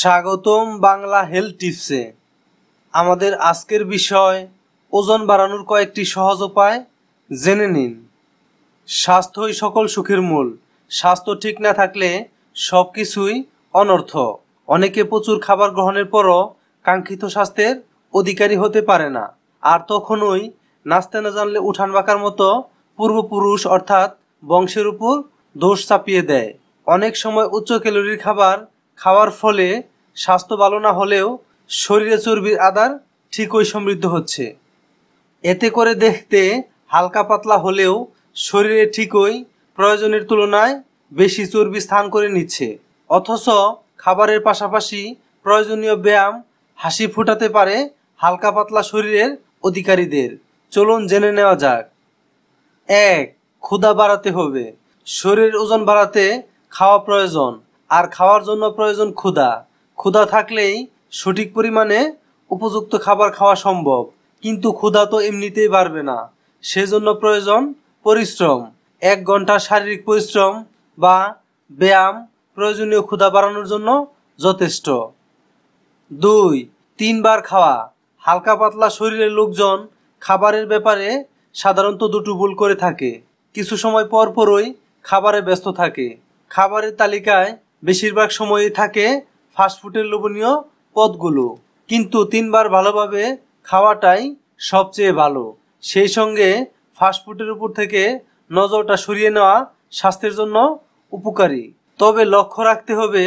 স্বাগতম বাংলা হেলথ টিপসে আমাদের আজকের বিষয় ওজন বাড়ানোর কয়েকটি সহজ উপায় জেনে নিন স্বাস্থ্যই সকল সুখের মূল স্বাস্থ্য ঠিক না থাকলে সব কিছুই অনর্থ অনেকে প্রচুর খাবার গ্রহণের পরও কাঙ্ক্ষিত স্বাস্থ্যের অধিকারী হতে পারে না আর তখনই নাচতে না জানলে উঠান বাঁকার মতো পূর্বপুরুষ অর্থাৎ বংশের উপর দোষ চাপিয়ে দেয় অনেক সময় উচ্চ ক্যালোরির খাবার খাওয়ার ফলে স্বাস্থ্য ভালো না হলেও শরীরে চর্বির আদার ঠিকই সমৃদ্ধ হচ্ছে এতে করে দেখতে হালকা পাতলা হলেও শরীরে ঠিকই প্রয়োজনের তুলনায় বেশি চর্বি স্থান করে নিচ্ছে অথচ খাবারের পাশাপাশি প্রয়োজনীয় ব্যায়াম হাসি ফুটাতে পারে হালকা পাতলা শরীরের অধিকারীদের চলুন জেনে নেওয়া যাক এক ক্ষুধা বাড়াতে হবে শরীরের ওজন বাড়াতে খাওয়া প্রয়োজন আর খাওয়ার জন্য প্রয়োজন ক্ষুধা ক্ষুধা থাকলেই সঠিক পরিমাণে উপযুক্ত খাবার খাওয়া সম্ভব কিন্তু ক্ষুধা তো এমনিতেই বাড়বে না সেজন্য প্রয়োজন পরিশ্রম এক ঘন্টা শারীরিক পরিশ্রম বা ব্যায়াম প্রয়োজনীয় ক্ষুধা বাড়ানোর জন্য যথেষ্ট দুই তিনবার খাওয়া হালকা পাতলা শরীরের লোকজন খাবারের ব্যাপারে সাধারণত দুটো ভুল করে থাকে কিছু সময় পরপরই খাবারে ব্যস্ত থাকে খাবারের তালিকায় বেশিরভাগ সময়ই থাকে ফাস্টফুডের লোভনীয় পদগুলো কিন্তু তিনবার ভালোভাবে খাওয়াটাই সবচেয়ে ভালো সেই সঙ্গে ফাস্টফুডের উপর থেকে নজরটা সরিয়ে নেওয়া স্বাস্থ্যের জন্য উপকারী তবে লক্ষ্য রাখতে হবে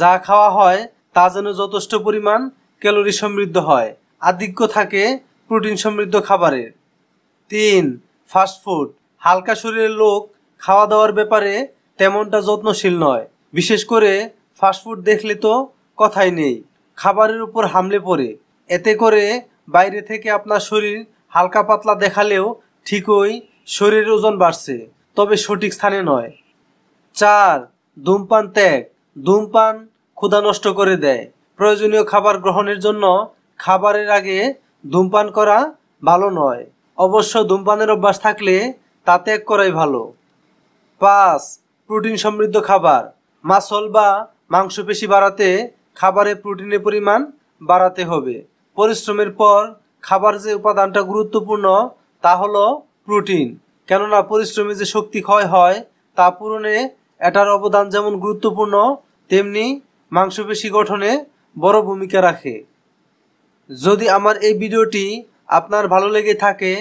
যা খাওয়া হয় তা যেন যথেষ্ট পরিমাণ ক্যালোরি সমৃদ্ধ হয় আধিক্য থাকে প্রোটিন সমৃদ্ধ খাবারের তিন ফাস্টফুড হালকা শরীরের লোক খাওয়া দাওয়ার ব্যাপারে তেমনটা যত্নশীল নয় বিশেষ করে ফাস্টফুড দেখলে তো কথাই নেই খাবারের উপর হামলে পড়ে এতে করে বাইরে থেকে আপনার শরীর হালকা পাতলা দেখালেও ঠিকই শরীরের ওজন বাড়ছে তবে সঠিক স্থানে নয় চার ধূমপান ত্যাগ ধূমপান ক্ষুধা নষ্ট করে দেয় প্রয়োজনীয় খাবার গ্রহণের জন্য খাবারের আগে ধূমপান করা ভালো নয় অবশ্য ধূমপানের অভ্যাস থাকলে তা ত্যাগ করাই ভালো পাঁচ প্রোটিন সমৃদ্ধ খাবার মাসল বা মাংসপেশি বাড়াতে খাবারে প্রোটিনের পরিমাণ বাড়াতে হবে পরিশ্রমের পর খাবার যে উপাদানটা গুরুত্বপূর্ণ তা হলো প্রোটিন কেননা পরিশ্রমে যে শক্তি ক্ষয় হয় তা পূরণে এটার অবদান যেমন গুরুত্বপূর্ণ তেমনি মাংসপেশি গঠনে বড় ভূমিকা রাখে যদি আমার এই ভিডিওটি আপনার ভালো লেগে থাকে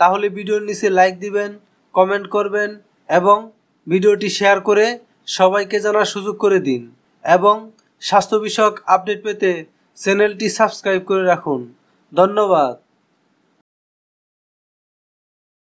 তাহলে ভিডিওর নিচে লাইক দিবেন কমেন্ট করবেন এবং ভিডিওটি শেয়ার করে সবাইকে জানার সুযোগ করে দিন এবং স্বাস্থ্য বিষয়ক আপডেট পেতে চ্যানেলটি সাবস্ক্রাইব করে রাখুন ধন্যবাদ